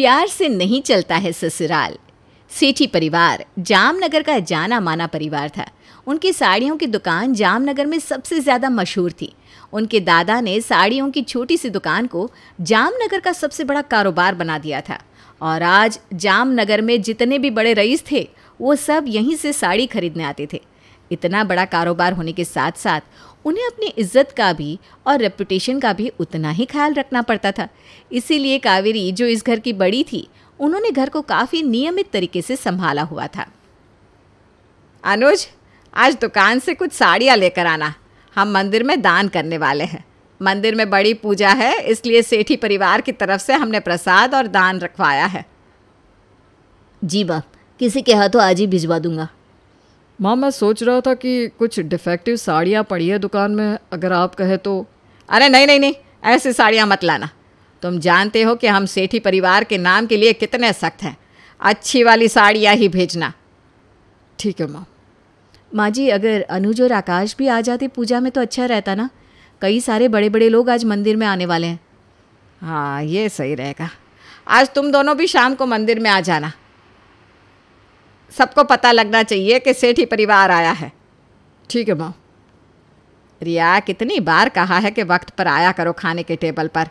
प्यार से नहीं चलता है ससुराल सेठी परिवार जामनगर का जाना माना परिवार था उनकी साड़ियों की दुकान जामनगर में सबसे ज़्यादा मशहूर थी उनके दादा ने साड़ियों की छोटी सी दुकान को जामनगर का सबसे बड़ा कारोबार बना दिया था और आज जामनगर में जितने भी बड़े रईस थे वो सब यहीं से साड़ी खरीदने आते थे इतना बड़ा कारोबार होने के साथ साथ उन्हें अपनी इज्जत का भी और रेपुटेशन का भी उतना ही ख्याल रखना पड़ता था इसीलिए कावेरी जो इस घर की बड़ी थी उन्होंने घर को काफ़ी नियमित तरीके से संभाला हुआ था अनुज आज दुकान से कुछ साड़ियाँ लेकर आना हम मंदिर में दान करने वाले हैं मंदिर में बड़ी पूजा है इसलिए सेठी परिवार की तरफ से हमने प्रसाद और दान रखवाया है जी बा किसी के हाथों आज ही भिजवा दूंगा माँ मैं सोच रहा था कि कुछ डिफेक्टिव साड़ियाँ पड़ी है दुकान में अगर आप कहे तो अरे नहीं नहीं नहीं ऐसी साड़ियाँ मत लाना तुम जानते हो कि हम सेठी परिवार के नाम के लिए कितने सख्त हैं अच्छी वाली साड़ियाँ ही भेजना ठीक है माँ माँ जी अगर अनुज और आकाश भी आ जाते पूजा में तो अच्छा रहता ना कई सारे बड़े बड़े लोग आज मंदिर में आने वाले हैं हाँ ये सही रहेगा आज तुम दोनों भी शाम को मंदिर में आ जाना सबको पता लगना चाहिए कि सेठी परिवार आया है ठीक है माँ रिया कितनी बार कहा है कि वक्त पर आया करो खाने के टेबल पर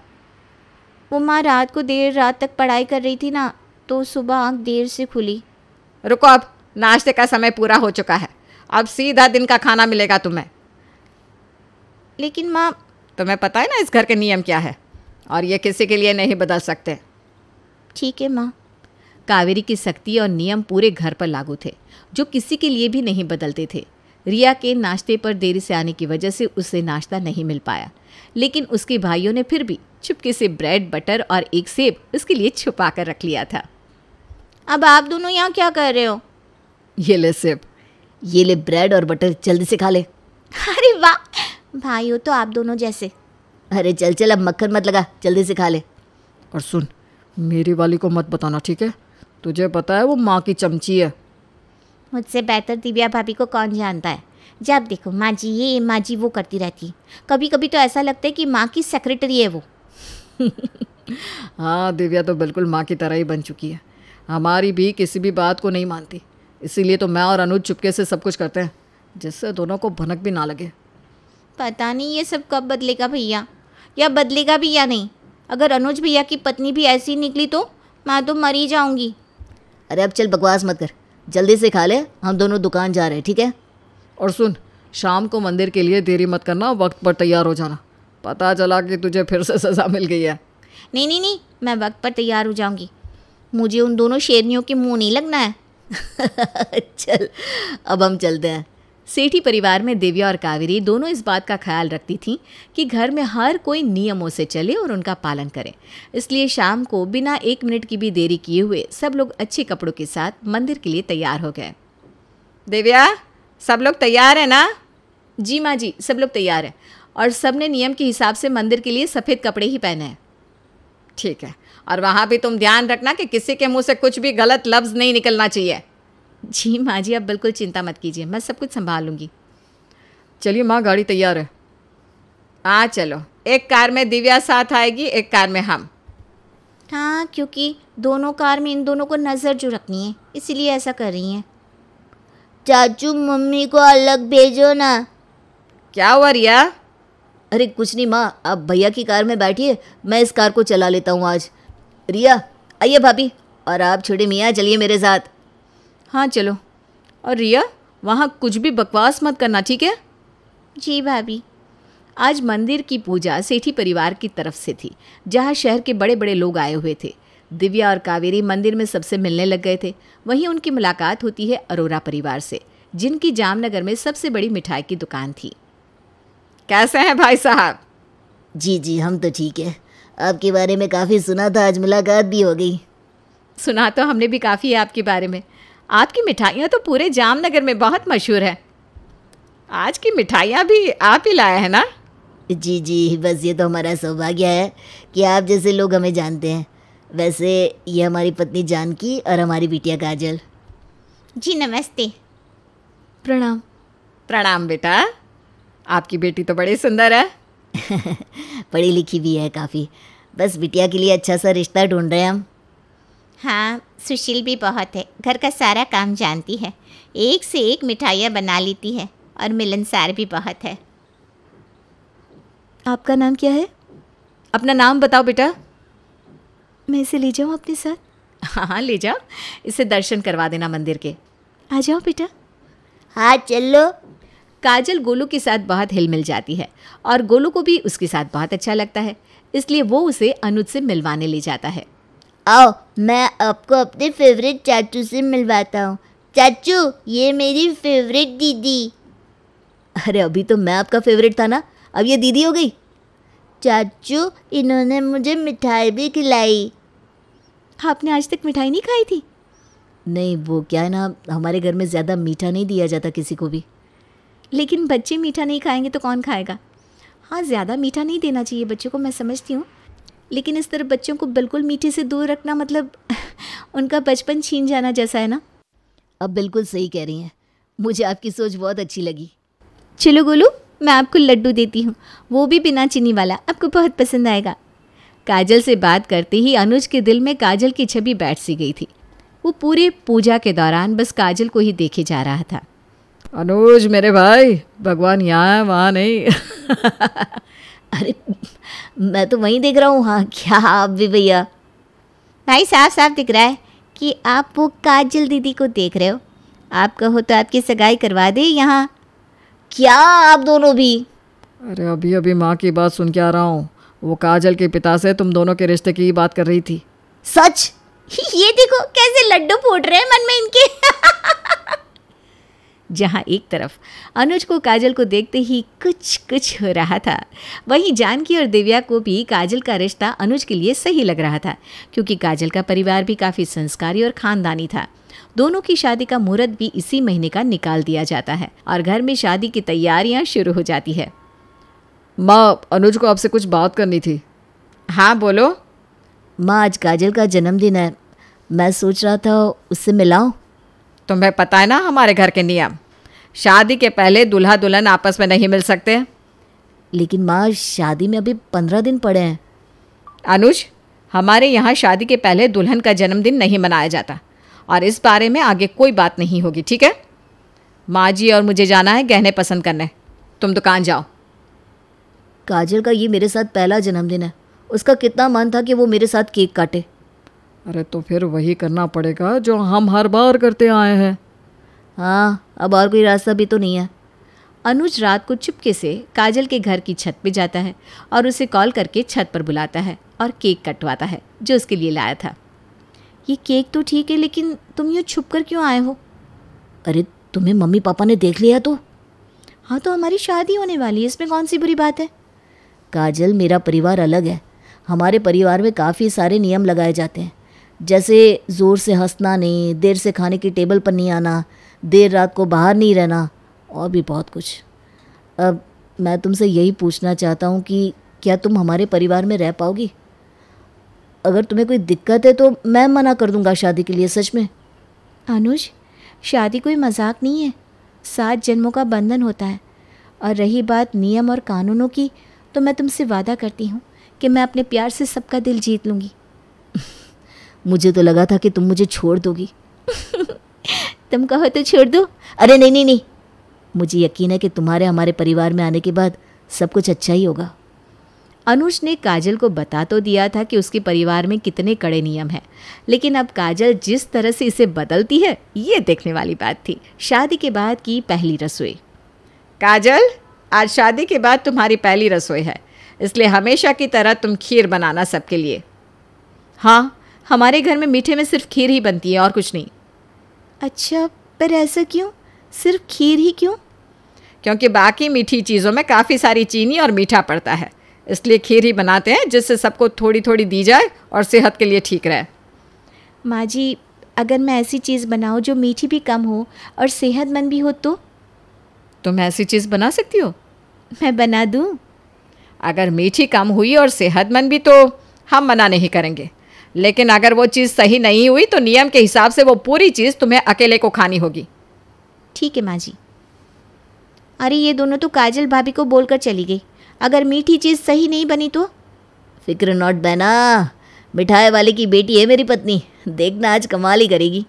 वो माँ रात को देर रात तक पढ़ाई कर रही थी ना तो सुबह आँख देर से खुली रुको अब नाश्ते का समय पूरा हो चुका है अब सीधा दिन का खाना मिलेगा तुम्हें लेकिन माँ तुम्हें पता है ना इस घर के नियम क्या है और ये किसी के लिए नहीं बदल सकते ठीक है माँ कावेरी की सख्ती और नियम पूरे घर पर लागू थे जो किसी के लिए भी नहीं बदलते थे रिया के नाश्ते पर देरी से आने की वजह से उसे नाश्ता नहीं मिल पाया लेकिन उसके भाइयों ने फिर भी चुपके से ब्रेड बटर और एक सेब उसके लिए छुपा कर रख लिया था अब आप दोनों यहाँ क्या कर रहे हो ये ले सेब ये ले ब्रेड और बटर जल्दी से खा ले अरे वाह भाई हो तो आप दोनों जैसे अरे चल चल अब मक्खन मत लगा जल्दी से खा ले और सुन मेरी वाली को मत बताना ठीक है तुझे पता है वो माँ की चमची है मुझसे बेहतर दिव्या भाभी को कौन जानता है जब देखो माँ जी ये माँ जी वो करती रहती है कभी कभी तो ऐसा लगता है कि माँ की सेक्रेटरी है वो हाँ दिव्या तो बिल्कुल माँ की तरह ही बन चुकी है हमारी भी किसी भी बात को नहीं मानती इसीलिए तो मैं और अनुज चुपके से सब कुछ करते हैं जिससे दोनों को भनक भी ना लगे पता नहीं ये सब कब बदलेगा भैया या बदलेगा भी या नहीं अगर अनुज भैया की पत्नी भी ऐसी निकली तो मैं तो मरी जाऊंगी अरे अब चल बकवास मत कर जल्दी से खा ले हम दोनों दुकान जा रहे हैं ठीक है और सुन शाम को मंदिर के लिए देरी मत करना वक्त पर तैयार हो जाना पता चला कि तुझे फिर से सज़ा मिल गई है नहीं नहीं नहीं मैं वक्त पर तैयार हो जाऊंगी मुझे उन दोनों शेरनियों के मुंह नहीं लगना है चल अब हम चलते हैं सेठी परिवार में दिव्या और कावेरी दोनों इस बात का ख्याल रखती थीं कि घर में हर कोई नियमों से चले और उनका पालन करें इसलिए शाम को बिना एक मिनट की भी देरी किए हुए सब लोग अच्छे कपड़ों के साथ मंदिर के लिए तैयार हो गए दिव्या सब लोग तैयार हैं ना जी माँ जी सब लोग तैयार हैं और सब ने नियम के हिसाब से मंदिर के लिए सफ़ेद कपड़े ही पहने हैं ठीक है और वहाँ भी तुम ध्यान रखना कि किसी के मुंह से कुछ भी गलत लफ्ज़ नहीं निकलना चाहिए जी माँ जी आप बिल्कुल चिंता मत कीजिए मैं सब कुछ संभाल लूँगी चलिए माँ गाड़ी तैयार है हाँ चलो एक कार में दिव्या साथ आएगी एक कार में हम हाँ क्योंकि दोनों कार में इन दोनों को नज़र जो रखनी है इसीलिए ऐसा कर रही हैं चाचू मम्मी को अलग भेजो ना क्या हुआ रिया अरे कुछ नहीं माँ आप भैया की कार में बैठिए मैं इस कार को चला लेता हूँ आज रिया आइए भाभी और आप छोटे मियाँ चलिए मेरे साथ हाँ चलो और रिया वहाँ कुछ भी बकवास मत करना ठीक है जी भाभी आज मंदिर की पूजा सेठी परिवार की तरफ से थी जहाँ शहर के बड़े बड़े लोग आए हुए थे दिव्या और कावेरी मंदिर में सबसे मिलने लग गए थे वहीं उनकी मुलाकात होती है अरोरा परिवार से जिनकी जामनगर में सबसे बड़ी मिठाई की दुकान थी कैसे हैं भाई साहब जी जी हम तो ठीक है आपके बारे में काफ़ी सुना था आज मुलाकात भी हो गई सुना तो हमने भी काफ़ी है आपके बारे में आपकी मिठाइयाँ तो पूरे जामनगर में बहुत मशहूर हैं आज की मिठाइयाँ भी आप ही लाए हैं ना जी जी बस ये तो हमारा सौभाग्य है कि आप जैसे लोग हमें जानते हैं वैसे ये हमारी पत्नी जानकी और हमारी बिटिया काजल जी नमस्ते प्रणाम प्रणाम बेटा आपकी बेटी तो बड़ी सुंदर है पढ़ी लिखी भी है काफ़ी बस बिटिया के लिए अच्छा सा रिश्ता ढूंढ रहे हैं हम हाँ सुशील भी बहुत है घर का सारा काम जानती है एक से एक मिठाइयाँ बना लेती है और मिलनसार भी बहुत है आपका नाम क्या है अपना नाम बताओ बेटा मैं इसे ले जाऊँ अपने साथ हाँ, हाँ ले जाओ इसे दर्शन करवा देना मंदिर के आ जाओ बेटा हाँ चलो काजल गोलू के साथ बहुत हिल मिल जाती है और गोलू को भी उसके साथ बहुत अच्छा लगता है इसलिए वो उसे अनुज से मिलवाने ले जाता है आओ मैं आपको अपने फेवरेट चाचू से मिलवाता हूँ चाचू ये मेरी फेवरेट दीदी अरे अभी तो मैं आपका फेवरेट था ना अब ये दीदी हो गई चाचू इन्होंने मुझे मिठाई भी खिलाई आपने आज तक मिठाई नहीं खाई थी नहीं वो क्या है ना हमारे घर में ज़्यादा मीठा नहीं दिया जाता किसी को भी लेकिन बच्चे मीठा नहीं खाएंगे तो कौन खाएगा हाँ ज़्यादा मीठा नहीं देना चाहिए बच्चों को मैं समझती हूँ लेकिन इस तरह बच्चों को बिल्कुल मीठे से दूर रखना मतलब उनका बचपन छीन जाना जैसा है ना अब बिल्कुल सही कह रही हैं मुझे आपकी सोच बहुत अच्छी लगी चलो गोलू मैं आपको लड्डू देती हूँ वो भी बिना चीनी वाला आपको बहुत पसंद आएगा काजल से बात करते ही अनुज के दिल में काजल की छवि बैठ सी गई थी वो पूरे पूजा के दौरान बस काजल को ही देखे जा रहा था अनुज मेरे भाई भगवान यहाँ वहाँ नहीं अरे मैं तो वहीं देख रहा हूँ हाँ क्या आप भी भैया भाई साफ साफ दिख रहा है कि आप वो काजल दीदी को देख रहे हो आप कहो तो आपकी सगाई करवा दे यहाँ क्या आप दोनों भी अरे अभी अभी माँ की बात सुन के आ रहा हूँ वो काजल के पिता से तुम दोनों के रिश्ते की बात कर रही थी सच ये देखो कैसे लड्डू फूट रहे हैं मन में इनके जहाँ एक तरफ अनुज को काजल को देखते ही कुछ कुछ हो रहा था वहीं जानकी और दिव्या को भी काजल का रिश्ता अनुज के लिए सही लग रहा था क्योंकि काजल का परिवार भी काफ़ी संस्कारी और खानदानी था दोनों की शादी का मुहूर्त भी इसी महीने का निकाल दिया जाता है और घर में शादी की तैयारियां शुरू हो जाती है माँ अनुज को आपसे कुछ बात करनी थी हाँ बोलो माँ आज काजल का जन्मदिन है मैं सोच रहा था उससे मिलाऊं तुम्हें पता है ना हमारे घर के नियम शादी के पहले दुल्हा दुल्हन आपस में नहीं मिल सकते लेकिन माँ शादी में अभी पंद्रह दिन पड़े हैं अनुज हमारे यहाँ शादी के पहले दुल्हन का जन्मदिन नहीं मनाया जाता और इस बारे में आगे कोई बात नहीं होगी ठीक है माँ जी और मुझे जाना है गहने पसंद करने तुम दुकान जाओ काजल का ये मेरे साथ पहला जन्मदिन है उसका कितना मन था कि वो मेरे साथ केक काटे अरे तो फिर वही करना पड़ेगा जो हम हर बार करते आए हैं हाँ अब और कोई रास्ता भी तो नहीं है अनुज रात को चुपके से काजल के घर की छत पे जाता है और उसे कॉल करके छत पर बुलाता है और केक कटवाता है जो उसके लिए लाया था ये केक तो ठीक है लेकिन तुम यूँ छुप कर क्यों आए हो अरे तुम्हें मम्मी पापा ने देख लिया तो हाँ तो हमारी शादी होने वाली है इसमें कौन सी बुरी बात है काजल मेरा परिवार अलग है हमारे परिवार में काफ़ी सारे नियम लगाए जाते हैं जैसे ज़ोर से हंसना नहीं देर से खाने की टेबल पर नहीं आना देर रात को बाहर नहीं रहना और भी बहुत कुछ अब मैं तुमसे यही पूछना चाहता हूँ कि क्या तुम हमारे परिवार में रह पाओगी अगर तुम्हें कोई दिक्कत है तो मैं मना कर दूंगा शादी के लिए सच में अनुज शादी कोई मजाक नहीं है सात जन्मों का बंधन होता है और रही बात नियम और कानूनों की तो मैं तुमसे वादा करती हूँ कि मैं अपने प्यार से सबका दिल जीत लूँगी मुझे तो लगा था कि तुम मुझे छोड़ दोगी तुम कहो तो छोड़ दो अरे नहीं नहीं नहीं मुझे यकीन है कि तुम्हारे हमारे परिवार में आने के बाद सब कुछ अच्छा ही होगा अनुज ने काजल को बता तो दिया था कि उसके परिवार में कितने कड़े नियम हैं लेकिन अब काजल जिस तरह से इसे बदलती है ये देखने वाली बात थी शादी के बाद की पहली रसोई काजल आज शादी के बाद तुम्हारी पहली रसोई है इसलिए हमेशा की तरह तुम खीर बनाना सबके लिए हाँ हमारे घर में मीठे में सिर्फ खीर ही बनती है और कुछ नहीं अच्छा पर ऐसा क्यों सिर्फ खीर ही क्यों क्योंकि बाकी मीठी चीज़ों में काफ़ी सारी चीनी और मीठा पड़ता है इसलिए खीर ही बनाते हैं जिससे सबको थोड़ी थोड़ी दी जाए और सेहत के लिए ठीक रहे माँ जी अगर मैं ऐसी चीज़ बनाऊँ जो मीठी भी कम हो और सेहतमंद भी हो तो तुम ऐसी चीज़ बना सकती हो मैं बना दूँ अगर मीठी कम हुई और सेहतमंद भी तो हम मना नहीं करेंगे लेकिन अगर वो चीज़ सही नहीं हुई तो नियम के हिसाब से वो पूरी चीज़ तुम्हें अकेले को खानी होगी ठीक है माँ जी अरे ये दोनों तो काजल भाभी को बोलकर चली गई अगर मीठी चीज़ सही नहीं बनी तो फिक्र नॉट बना मिठाई वाले की बेटी है मेरी पत्नी देखना आज कमाल ही करेगी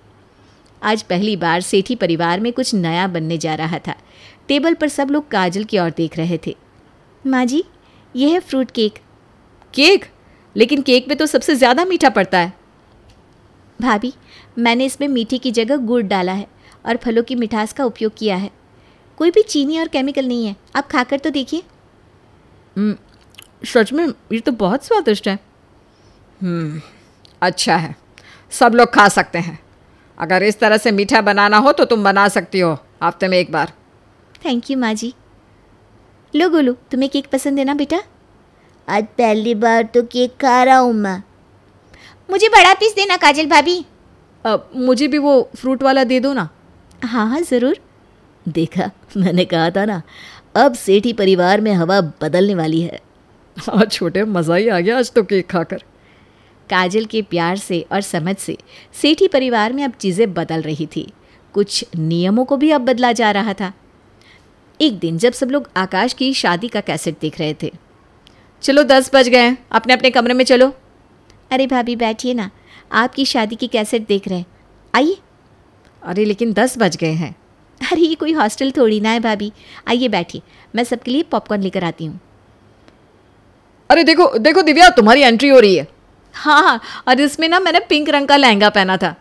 आज पहली बार सेठी परिवार में कुछ नया बनने जा रहा था टेबल पर सब लोग काजल की ओर देख रहे थे माँ जी यह है फ्रूट केक केक लेकिन केक में तो सबसे ज़्यादा मीठा पड़ता है भाभी मैंने इसमें मीठे की जगह गुड़ डाला है और फलों की मिठास का उपयोग किया है कोई भी चीनी और केमिकल नहीं है आप खाकर तो देखिए हम्म, सच में ये तो बहुत स्वादिष्ट है हम्म, अच्छा है सब लोग खा सकते हैं अगर इस तरह से मीठा बनाना हो तो तुम बना सकती हो हफ्ते में एक बार थैंक यू माँ जी लो गोलू तुम्हें केक पसंद है ना बेटा आज पहली बार तो केक खा रहा हूँ मैं मुझे बड़ा पीस देना काजल भाभी मुझे भी वो फ्रूट वाला दे दो ना हाँ हाँ ज़रूर देखा मैंने कहा था ना अब सेठी परिवार में हवा बदलने वाली है हाँ छोटे मज़ा ही आ गया आज तो केक खाकर काजल के प्यार से और समझ से सेठी परिवार में अब चीज़ें बदल रही थी कुछ नियमों को भी अब बदला जा रहा था एक दिन जब सब लोग आकाश की शादी का कैसेट देख रहे थे चलो दस बज गए अपने अपने कमरे में चलो अरे भाभी बैठिए ना आपकी शादी की कैसेट देख रहे हैं आइए अरे लेकिन दस बज गए हैं अरे ये कोई हॉस्टल थोड़ी ना है भाभी आइए बैठिए मैं सबके लिए पॉपकॉर्न लेकर आती हूँ अरे देखो देखो दिव्या तुम्हारी एंट्री हो रही है हाँ हाँ और इसमें ना मैंने पिंक रंग का लहंगा पहना था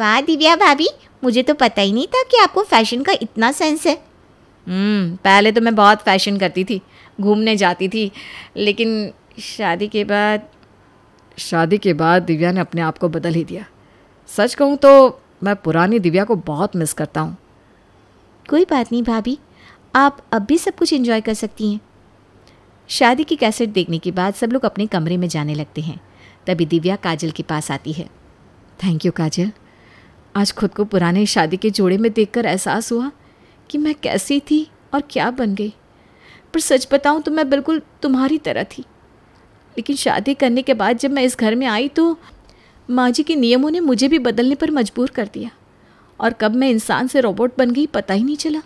वाह दिव्या भाभी मुझे तो पता ही नहीं था कि आपको फैशन का इतना सेंस है हम्म, पहले तो मैं बहुत फैशन करती थी घूमने जाती थी लेकिन शादी के बाद शादी के बाद दिव्या ने अपने आप को बदल ही दिया सच कहूँ तो मैं पुरानी दिव्या को बहुत मिस करता हूँ कोई बात नहीं भाभी आप अब भी सब कुछ इन्जॉय कर सकती हैं शादी की कैसेट देखने के बाद सब लोग अपने कमरे में जाने लगते हैं तभी दिव्या काजल के पास आती है थैंक यू काजल आज खुद को पुराने शादी के जोड़े में देखकर एहसास हुआ कि मैं कैसी थी और क्या बन गई पर सच बताऊं तो मैं बिल्कुल तुम्हारी तरह थी लेकिन शादी करने के बाद जब मैं इस घर में आई तो माँ जी के नियमों ने मुझे भी बदलने पर मजबूर कर दिया और कब मैं इंसान से रोबोट बन गई पता ही नहीं चला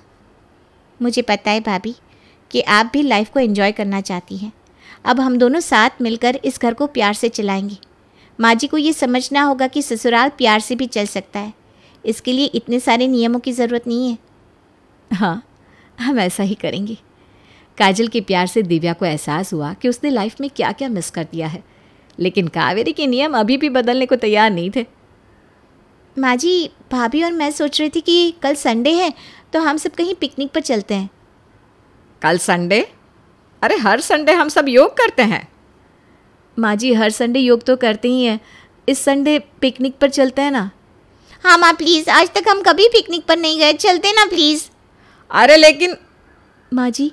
मुझे पता है भाभी कि आप भी लाइफ को एंजॉय करना चाहती हैं अब हम दोनों साथ मिलकर इस घर को प्यार से चलाएंगे माँ जी को ये समझना होगा कि ससुराल प्यार से भी चल सकता है इसके लिए इतने सारे नियमों की ज़रूरत नहीं है हाँ हम ऐसा ही करेंगे काजल के प्यार से दिव्या को एहसास हुआ कि उसने लाइफ में क्या क्या मिस कर दिया है लेकिन कावेरी के नियम अभी भी बदलने को तैयार नहीं थे माँ जी भाभी और मैं सोच रही थी कि कल संडे है तो हम सब कहीं पिकनिक पर चलते हैं कल संडे अरे हर संडे हम सब योग करते हैं माँ जी हर संडे योग तो करते ही हैं इस संडे पिकनिक पर चलते हैं ना हाँ माँ प्लीज़ आज तक हम कभी पिकनिक पर नहीं गए चलते ना प्लीज़ अरे लेकिन माँ जी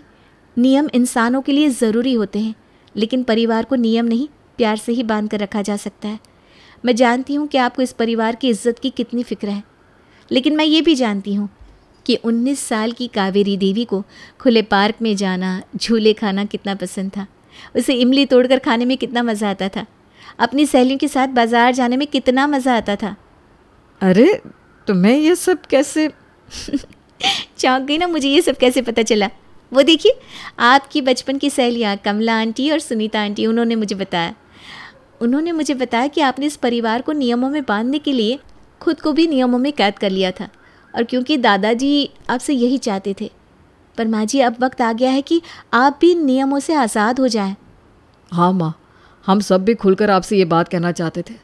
नियम इंसानों के लिए ज़रूरी होते हैं लेकिन परिवार को नियम नहीं प्यार से ही बांध कर रखा जा सकता है मैं जानती हूँ कि आपको इस परिवार की इज्जत की कितनी फिक्र है लेकिन मैं ये भी जानती हूँ कि 19 साल की कावेरी देवी को खुले पार्क में जाना झूले खाना कितना पसंद था उसे इमली तोड़कर खाने में कितना मज़ा आता था अपनी सहेलियों के साथ बाजार जाने में कितना मज़ा आता था अरे तुम्हें तो ये सब कैसे चौंक गई ना मुझे ये सब कैसे पता चला वो देखिए आपकी बचपन की सहेलियाँ कमला आंटी और सुनीता आंटी उन्होंने मुझे बताया उन्होंने मुझे बताया कि आपने इस परिवार को नियमों में बांधने के लिए खुद को भी नियमों में कैद कर लिया था और क्योंकि दादाजी आपसे यही चाहते थे पर माँ जी अब वक्त आ गया है कि आप भी नियमों से आज़ाद हो जाएं। हाँ माँ हम सब भी खुलकर आपसे ये बात कहना चाहते थे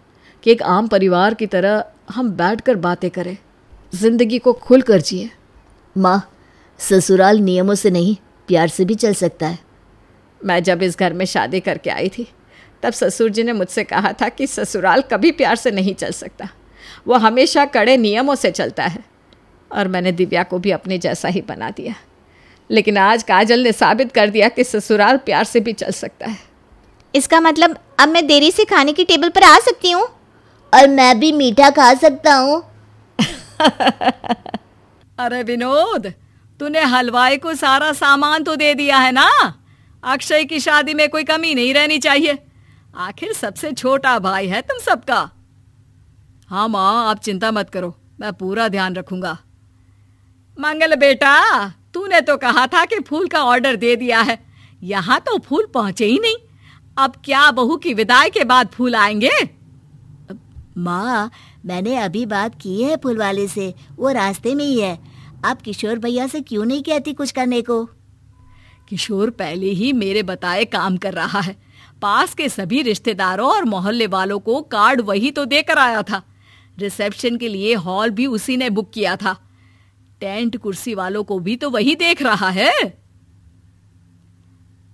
कि एक आम परिवार की तरह हम बैठकर बातें करें ज़िंदगी को खुल कर जिए माँ ससुराल नियमों से नहीं प्यार से भी चल सकता है मैं जब इस घर में शादी करके आई थी तब ससुर जी ने मुझसे कहा था कि ससुराल कभी प्यार से नहीं चल सकता वो हमेशा कड़े नियमों से चलता है और मैंने दिव्या को भी अपने जैसा ही बना दिया लेकिन आज काजल ने साबित कर दिया कि ससुराल प्यार से भी चल सकता है इसका मतलब अब मैं देरी से खाने की टेबल पर आ सकती हूँ और मैं भी मीठा खा सकता हूँ अरे विनोद तूने हलवाई को सारा सामान तो दे दिया है ना अक्षय की शादी में कोई कमी नहीं रहनी चाहिए आखिर सबसे छोटा भाई है तुम सबका हाँ माँ आप चिंता मत करो मैं पूरा ध्यान रखूंगा मंगल बेटा तूने तो कहा था कि फूल का ऑर्डर दे दिया है यहाँ तो फूल पहुंचे ही नहीं अब क्या बहू की विदाई के बाद फूल आएंगे माँ मैंने अभी बात की है फूल वाले से वो रास्ते में ही है आप किशोर भैया से क्यों नहीं कहती कुछ करने को किशोर पहले ही मेरे बताए काम कर रहा है पास के सभी रिश्तेदारों और मोहल्ले वालों को कार्ड वही तो देकर आया था रिसेप्शन के लिए हॉल भी उसी ने बुक किया था टेंट कुर्सी वालों को भी तो वही देख रहा है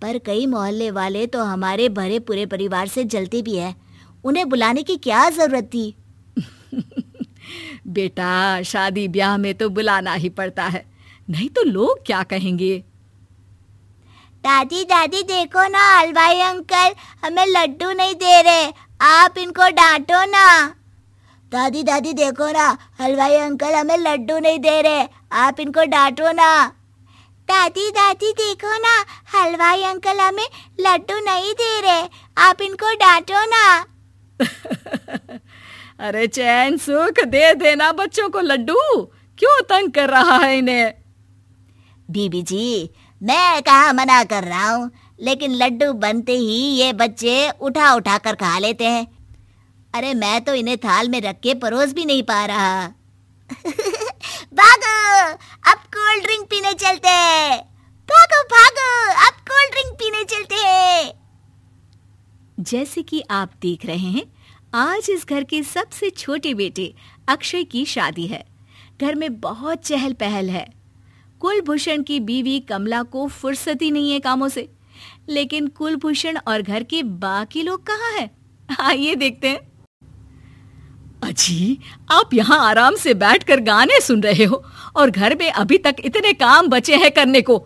पर कई मोहल्ले वाले तो हमारे भरे पूरे परिवार से जलते भी है उन्हें बुलाने की क्या जरूरत थी बेटा शादी ब्याह में तो बुलाना ही पड़ता है नहीं तो लोग क्या कहेंगे दादी दादी देखो ना हलवाई अंकल हमें लड्डू नहीं दे रहे आप इनको डांटो ना दादी दादी देखो ना हलवाई अंकल हमें लड्डू नहीं दे रहे आप इनको डांटो ना दादी दादी देखो ना हलवाई अंकल हमें लड्डू नहीं दे रहे आप इनको डांटो ना अरे चैन सुख दे देना बच्चों को लड्डू क्यों तंग कर रहा है इन्हें बीबी जी मैं कहा मना कर रहा हूँ लेकिन लड्डू बनते ही ये बच्चे उठा उठा कर खा लेते हैं अरे मैं तो इन्हें थाल में रख के परोस भी नहीं पा रहा भागो अब कोल्ड ड्रिंक पीने चलते हैं भागो भागो अब कोल्ड ड्रिंक पीने चलते हैं जैसे कि आप देख रहे हैं आज इस घर के सबसे छोटे बेटे अक्षय की शादी है घर में बहुत चहल पहल है कुलभूषण की बीवी कमला को फुर्सत ही नहीं है कामों से लेकिन कुलभूषण और घर के बाकी लोग कहाँ हैं? आइए देखते हैं अजी आप यहाँ आराम से बैठकर गाने सुन रहे हो और घर में अभी तक इतने काम बचे हैं करने को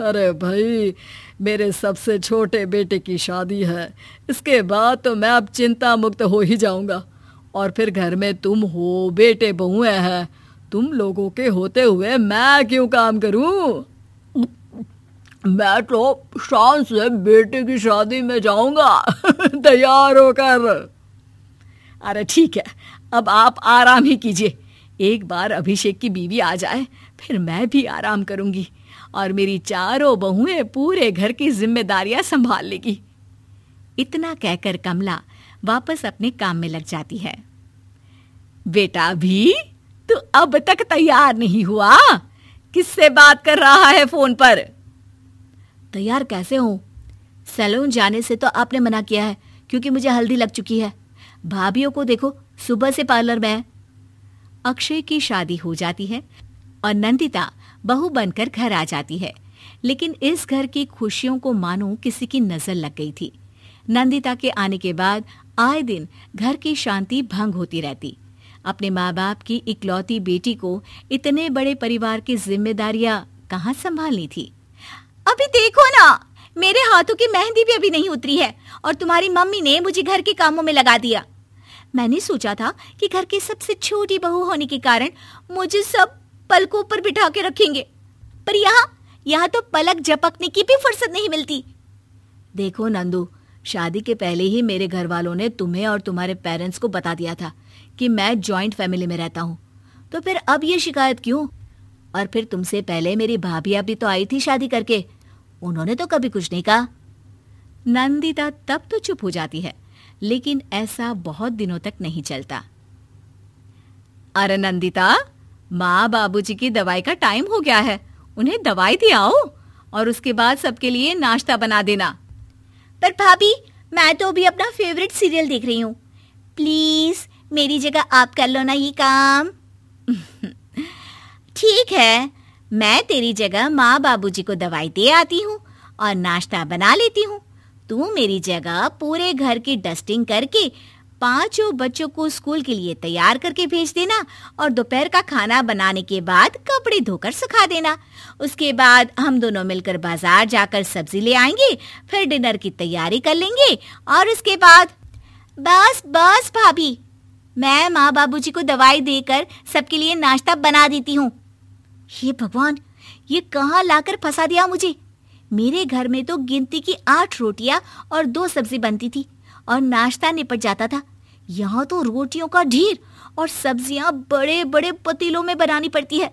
अरे भाई मेरे सबसे छोटे बेटे की शादी है इसके बाद तो मैं अब चिंता मुक्त हो ही जाऊंगा और फिर घर में तुम हो बेटे बहुएं हैं तुम लोगों के होते हुए मैं क्यों काम करूं मैं तो शान से बेटे की शादी में जाऊंगा तैयार होकर अरे ठीक है अब आप आराम ही कीजिए एक बार अभिषेक की बीवी आ जाए फिर मैं भी आराम करूंगी और मेरी चारों बहुएं पूरे घर की जिम्मेदारियां संभाल लेगी इतना कहकर कमला वापस अपने काम में लग जाती है बेटा भी तू अब तक तैयार नहीं हुआ किससे बात कर रहा है फोन पर तैयार कैसे हूं सैलून जाने से तो आपने मना किया है क्योंकि मुझे हल्दी लग चुकी है भाभी को देखो सुबह से पार्लर में अक्षय की शादी हो जाती है और नंदिता बहू बनकर घर आ जाती है लेकिन इस घर की खुशियों को मानो किसी की नजर लग गई थी नंदिता के आने के बाद आए दिन घर की शांति भंग होती रहती अपने माँ बाप की इकलौती बेटी को इतने बड़े परिवार की जिम्मेदारियां कहाँ संभालनी थी अभी देखो ना मेरे हाथों की मेहंदी भी अभी नहीं उतरी है और तुम्हारी मम्मी ने मुझे घर के कामों में लगा दिया मैंने सोचा था कि घर की सबसे छोटी बहू होने के कारण मुझे सब पलकों पर बिठा के रखेंगे पर यहाँ यहाँ तो पलक झपकने की भी फुर्सत नहीं मिलती देखो नंदू शादी के पहले ही मेरे घर वालों ने तुम्हें और तुम्हारे पेरेंट्स को बता दिया था कि मैं जॉइंट फैमिली में रहता हूँ तो फिर अब ये शिकायत क्यों और फिर तुमसे पहले मेरी भाभी अभी तो आई थी शादी करके उन्होंने तो कभी कुछ नहीं कहा नंदिता तब तो चुप हो जाती है लेकिन ऐसा बहुत दिनों तक नहीं चलता अरे नंदिता माँ बाबूजी की दवाई का टाइम हो गया है उन्हें दवाई दे आओ और उसके बाद सबके लिए नाश्ता बना देना पर भाभी मैं तो अभी अपना फेवरेट सीरियल देख रही हूँ प्लीज मेरी जगह आप कर लो ना ये काम ठीक है मैं तेरी जगह माँ बाबूजी को दवाई दे आती हूँ और नाश्ता बना लेती हूँ तू मेरी जगह पूरे घर की डस्टिंग करके पांचों बच्चों को स्कूल के लिए तैयार करके भेज देना और दोपहर का खाना बनाने के बाद कपड़े धोकर सुखा देना उसके बाद हम दोनों मिलकर बाजार जाकर सब्जी ले आएंगे फिर डिनर की तैयारी कर लेंगे और उसके बाद बस बस भाभी मैं माँ बाबूजी को दवाई देकर सबके लिए नाश्ता बना देती हूँ हे भगवान ये कहाँ लाकर फंसा दिया मुझे मेरे घर में तो गिनती की आठ रोटियां और दो सब्जी बनती थी और नाश्ता निपट जाता था यहाँ तो रोटियों का ढेर और सब्जियाँ बड़े बड़े पतीलों में बनानी पड़ती है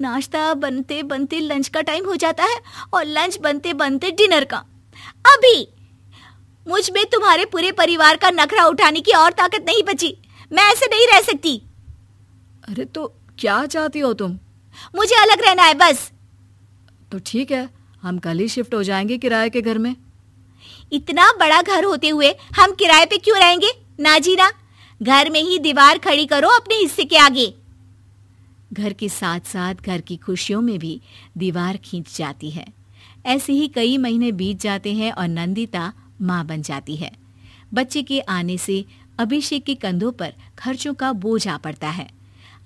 नाश्ता बनते बनते लंच का टाइम हो जाता है और लंच बनते बनते डिनर का अभी मुझ में तुम्हारे पूरे परिवार का नखरा उठाने की और ताकत नहीं बची मैं ऐसे नहीं रह सकती अरे तो क्या चाहती हो तुम मुझे अलग रहना है बस तो ठीक है हम कल ही शिफ्ट हो जाएंगे किराए के घर में इतना बड़ा घर होते हुए हम किराए पे क्यों रहेंगे नाजीरा घर में ही दीवार खड़ी करो अपने हिस्से के आगे घर के साथ साथ घर की खुशियों में भी दीवार खींच जाती है ऐसे ही कई महीने बीत जाते हैं और नंदिता माँ बन जाती है बच्चे के आने से अभिषेक के कंधों पर खर्चों का बोझ आ पड़ता है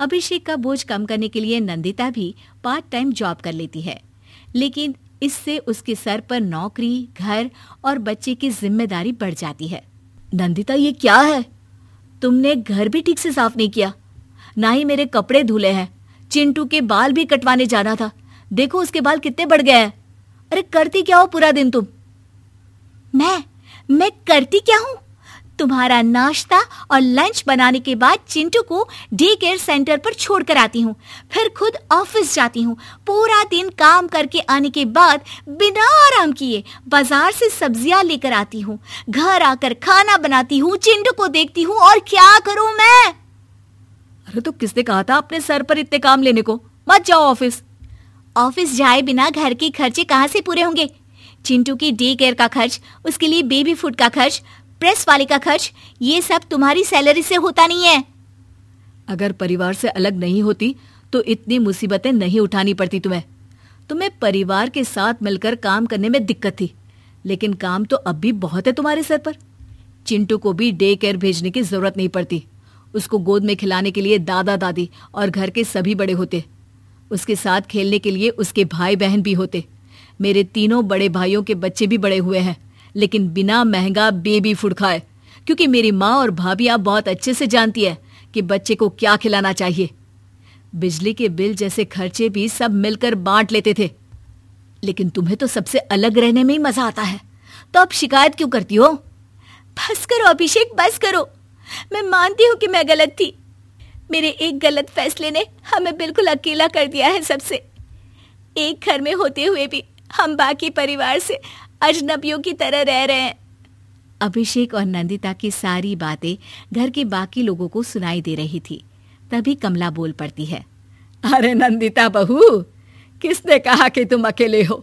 अभिषेक का बोझ कम करने के लिए नंदिता भी पार्ट टाइम जॉब कर लेती है लेकिन इससे उसके सर पर नौकरी घर और बच्चे की जिम्मेदारी बढ़ जाती है नंदिता ये क्या है तुमने घर भी ठीक से साफ नहीं किया ना ही मेरे कपड़े धुले हैं चिंटू के बाल भी कटवाने जाना था देखो उसके बाल कितने बढ़ गए हैं अरे करती क्या हो पूरा दिन तुम मैं मैं करती क्या हूं तुम्हारा नाश्ता और लंच बनाने के बाद चिंटू को डे केयर सेंटर पर छोड़कर आती हूँ फिर खुद ऑफिस जाती हूँ पूरा दिन काम करके आने के बाद बिना आराम किए बाजार से सब्जियां लेकर आती हूँ घर आकर खाना बनाती हूँ चिंटू को देखती हूँ और क्या करूँ मैं अरे तो किसने कहा था अपने सर पर इतने काम लेने को मत जाओ ऑफिस ऑफिस जाए बिना घर के खर्चे कहाँ से पूरे होंगे चिंटू की डे केयर का खर्च उसके लिए बेबी फूड का खर्च प्रेस वाले का खर्च ये सब तुम्हारी सैलरी से होता नहीं है अगर परिवार से अलग नहीं होती तो इतनी मुसीबतें नहीं उठानी पड़ती तुम्हें तुम्हें परिवार के साथ मिलकर काम करने में दिक्कत थी लेकिन काम तो अब भी बहुत है तुम्हारे सर पर चिंटू को भी डे केयर भेजने की जरूरत नहीं पड़ती उसको गोद में खिलाने के लिए दादा दादी और घर के सभी बड़े होते उसके साथ खेलने के लिए उसके भाई बहन भी होते मेरे तीनों बड़े भाइयों के बच्चे भी बड़े हुए हैं लेकिन बिना महंगा बेबी फूड खाए क्योंकि मेरी माँ और भाभी आप बहुत अच्छे से जानती है कि बच्चे को क्या खिलाना चाहिए बिजली के बिल जैसे खर्चे भी सब मिलकर बांट लेते थे लेकिन तुम्हें तो सबसे अलग रहने में ही मजा आता है तो आप शिकायत क्यों करती हो बस करो अभिषेक बस करो मैं मानती हूँ कि मैं गलत थी मेरे एक गलत फैसले ने हमें बिल्कुल अकेला कर दिया है सबसे एक घर में होते हुए भी हम बाकी परिवार से अजनबियों की तरह रह रहे हैं अभिषेक और नंदिता की सारी बातें घर के बाकी लोगों को सुनाई दे रही थी तभी कमला बोल पड़ती है अरे नंदिता बहू किसने कहा कि तुम अकेले हो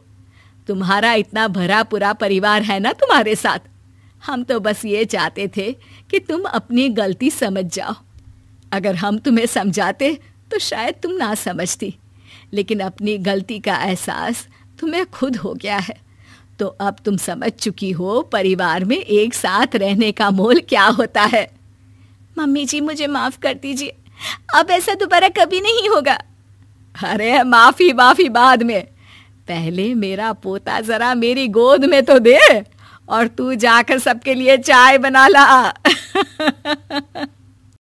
तुम्हारा इतना भरा पूरा परिवार है ना तुम्हारे साथ हम तो बस ये चाहते थे कि तुम अपनी गलती समझ जाओ अगर हम तुम्हें समझाते तो शायद तुम ना समझती लेकिन अपनी गलती का एहसास तुम्हें खुद हो गया है तो अब तुम समझ चुकी हो परिवार में एक साथ रहने का मोल क्या होता है मम्मी जी मुझे माफ कर दीजिए अब ऐसा दोबारा कभी नहीं होगा अरे माफी माफी बाद में पहले मेरा पोता जरा मेरी गोद में तो दे और तू जाकर सबके लिए चाय बना ला